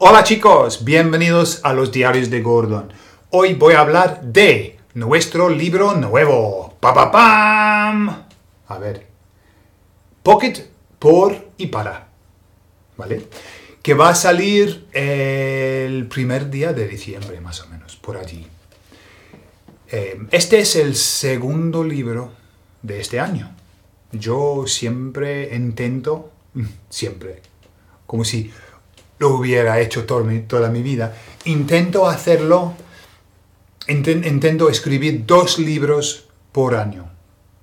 Hola chicos, bienvenidos a los diarios de Gordon. Hoy voy a hablar de nuestro libro nuevo. ¡Pa, pam! A ver. Pocket por y para. ¿Vale? Que va a salir el primer día de diciembre, más o menos, por allí. Eh, este es el segundo libro de este año. Yo siempre intento, siempre, como si lo hubiera hecho toda mi vida. Intento hacerlo, intento escribir dos libros por año,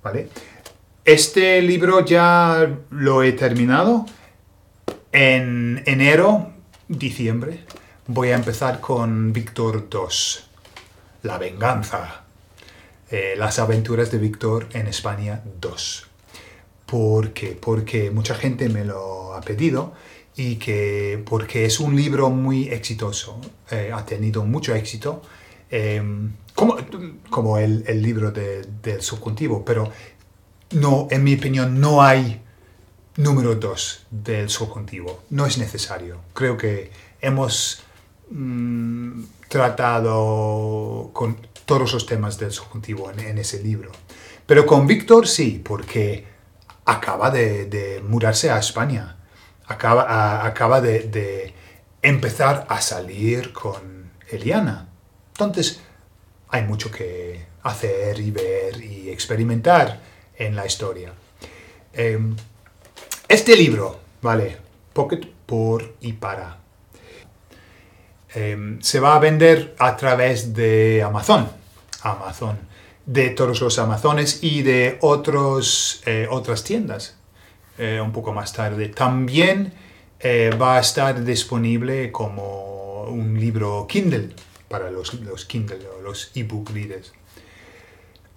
¿vale? Este libro ya lo he terminado. En enero, diciembre, voy a empezar con Víctor II, La venganza, eh, las aventuras de Víctor en España 2. ¿Por qué? Porque mucha gente me lo ha pedido y que porque es un libro muy exitoso, eh, ha tenido mucho éxito, eh, como, como el, libro del subjuntivo, pero no, en mi opinión no hay número dos del subjuntivo, no es necesario. Creo que hemos mm, tratado con todos los temas del subjuntivo en, ese libro. Pero con Víctor sí, porque acaba de, de mudarse a España acaba, acaba de, empezar a salir con Eliana. Entonces, hay mucho que hacer y ver y experimentar en la historia. Em, este libro, ¿vale? Pocket por y para. Em, se va a vender a través de Amazon. Amazon. De todos los Amazones y de otros, eh, otras tiendas. Eh, un poco más tarde. También eh, va a estar disponible como un libro Kindle para los, Kindle o los ebook readers.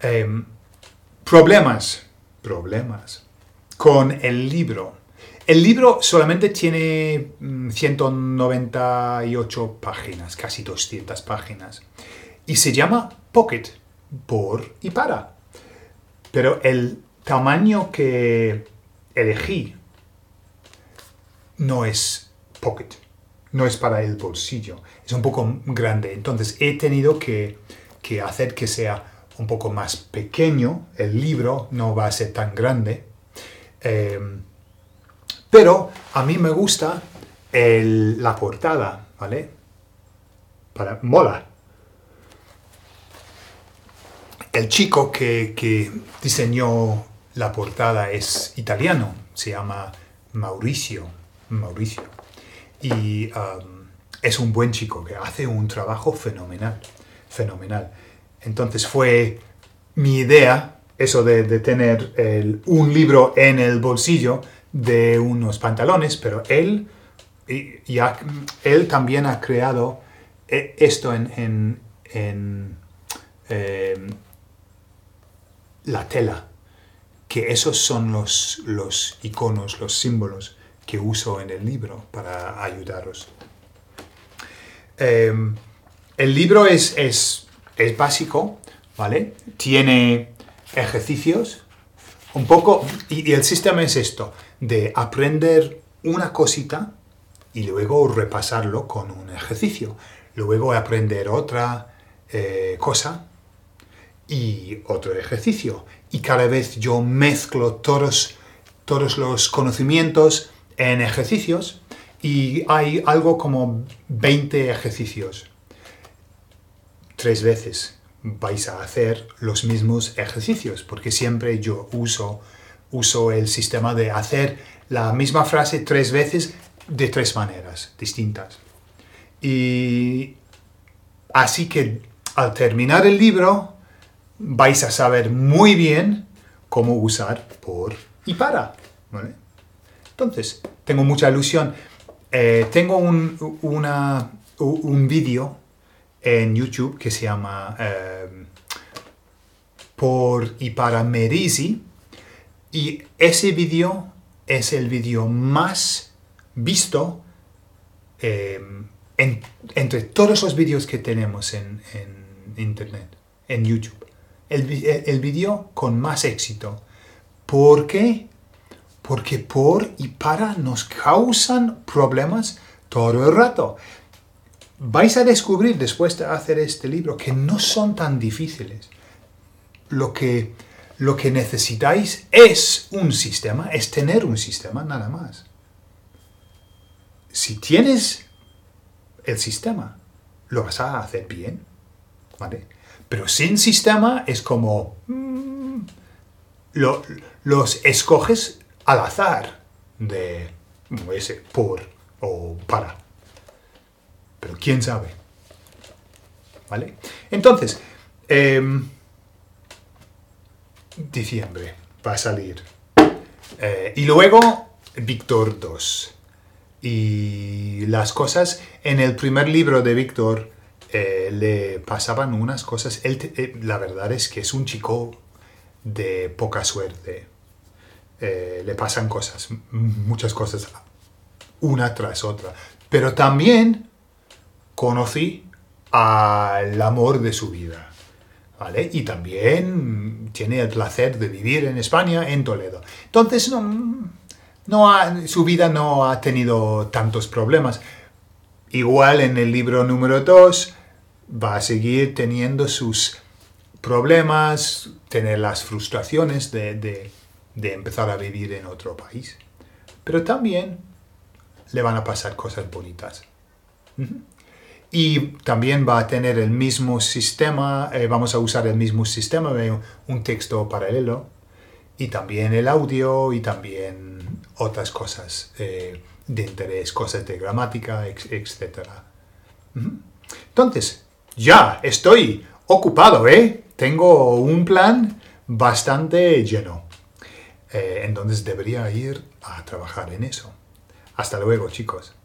Em, problemas, problemas con el libro. El libro solamente tiene 198 mm, páginas, casi 200 páginas, y se llama Pocket, por y para. Pero el tamaño que elegí no es pocket, no es para el bolsillo, es un poco grande. Entonces he tenido que, hacer que sea un poco más pequeño, el libro no va a ser tan grande. Em, pero a mí me gusta la portada, ¿vale? Para, mola. El chico que diseñó la portada es italiano, se llama Mauricio. Mauricio. Y um, es un buen chico que hace un trabajo fenomenal, fenomenal. Entonces fue mi idea eso de, tener un libro en el bolsillo de unos pantalones, pero él, y, él también ha creado e, esto en, em, la tela que esos son los, iconos, los símbolos que uso en el libro para ayudaros. Em, el libro es, básico, ¿vale? Tiene ejercicios, un poco, y, el sistema es esto, de aprender una cosita y luego repasarlo con un ejercicio, luego aprender otra eh, cosa y otro ejercicio. Y cada vez yo mezclo todos, todos los conocimientos en ejercicios y hay algo como 20 ejercicios. Tres veces vais a hacer los mismos ejercicios porque siempre yo uso, uso el sistema de hacer la misma frase tres veces de tres maneras distintas. Y así que al terminar el libro, vais a saber muy bien cómo usar por y para. ¿vale? Entonces, tengo mucha ilusión. Eh, tengo un, vídeo en YouTube que se llama eh, Por y para Merisi. Y ese vídeo es el vídeo más visto eh, entre todos los vídeos que tenemos en Internet, en YouTube el, vídeo eh, con más éxito. ¿Por qué? Porque por y para nos causan problemas todo el rato. Vais a descubrir después de hacer este libro que no son tan difíciles. Lo que, lo que necesitáis es un sistema, es tener un sistema nada más. Si tienes el sistema, lo vas a hacer bien. ¿Vale? Pero sin sistema es como... Mm, los escoges al azar de... Ese, por o para. Pero quién sabe. ¿Vale? Entonces, em, diciembre va a salir. Eh, y luego Víctor 2. Y las cosas en el primer libro de Víctor eh, le pasaban unas cosas. Él eh, la verdad es que es un chico de poca suerte. Eh, le pasan cosas, muchas cosas, una tras otra. Pero también conocí al amor de su vida. ¿Vale? Y también tiene el placer de vivir en España, en Toledo. Entonces, no, no su vida no ha tenido tantos problemas. Igual en el libro número 2 va a seguir teniendo sus problemas, tener las frustraciones de, de, empezar a vivir en otro país. Pero también le van a pasar cosas bonitas. Y también va a tener el mismo sistema, eh, vamos a usar el mismo sistema de un texto paralelo, y también el audio, y también otras cosas. Eh, de interés, cosas de gramática, etc. Entonces, ya estoy ocupado, ¿eh? Tengo un plan bastante lleno. Eh, entonces debería ir a trabajar en eso. Hasta luego, chicos.